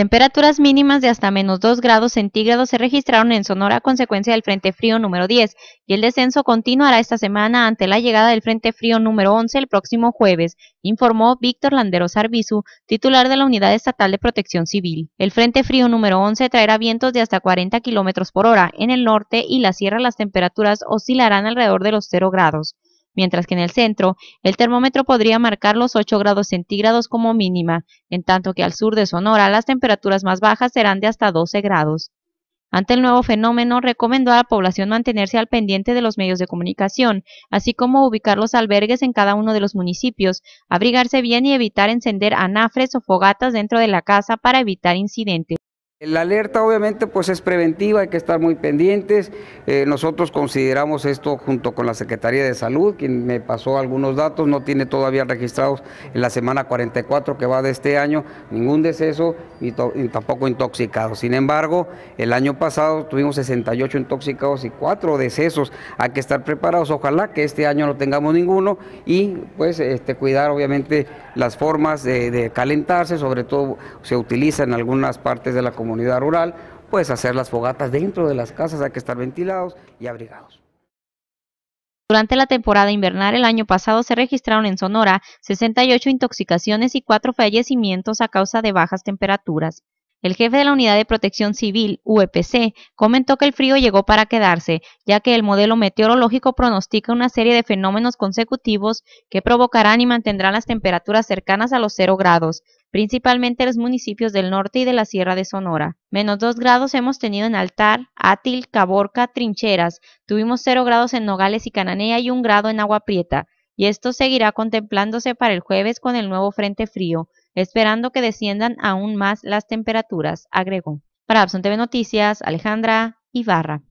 Temperaturas mínimas de hasta menos 2 grados centígrados se registraron en Sonora a consecuencia del Frente Frío número 10 y el descenso continuará esta semana ante la llegada del Frente Frío número 11 el próximo jueves, informó Víctor Landeros Arbizu, titular de la Unidad Estatal de Protección Civil. El Frente Frío número 11 traerá vientos de hasta 40 kilómetros por hora en el norte y la sierra las temperaturas oscilarán alrededor de los 0 grados mientras que en el centro el termómetro podría marcar los 8 grados centígrados como mínima, en tanto que al sur de Sonora las temperaturas más bajas serán de hasta 12 grados. Ante el nuevo fenómeno, recomendó a la población mantenerse al pendiente de los medios de comunicación, así como ubicar los albergues en cada uno de los municipios, abrigarse bien y evitar encender anafres o fogatas dentro de la casa para evitar incidentes. La alerta obviamente pues es preventiva, hay que estar muy pendientes. Eh, nosotros consideramos esto junto con la Secretaría de Salud, quien me pasó algunos datos, no tiene todavía registrados en la semana 44 que va de este año ningún deceso y tampoco intoxicados. Sin embargo, el año pasado tuvimos 68 intoxicados y 4 decesos. Hay que estar preparados, ojalá que este año no tengamos ninguno y pues este, cuidar obviamente las formas de calentarse, sobre todo se utiliza en algunas partes de la comunidad comunidad rural, pues hacer las fogatas dentro de las casas, hay que estar ventilados y abrigados. Durante la temporada invernal el año pasado se registraron en Sonora 68 intoxicaciones y cuatro fallecimientos a causa de bajas temperaturas. El jefe de la Unidad de Protección Civil, (UPC) e comentó que el frío llegó para quedarse, ya que el modelo meteorológico pronostica una serie de fenómenos consecutivos que provocarán y mantendrán las temperaturas cercanas a los cero grados, principalmente en los municipios del norte y de la Sierra de Sonora. Menos dos grados hemos tenido en Altar, Átil, Caborca, Trincheras, tuvimos cero grados en Nogales y Cananea y un grado en Agua Prieta y esto seguirá contemplándose para el jueves con el nuevo Frente Frío, esperando que desciendan aún más las temperaturas, agregó. Para Abson TV Noticias, Alejandra Ibarra.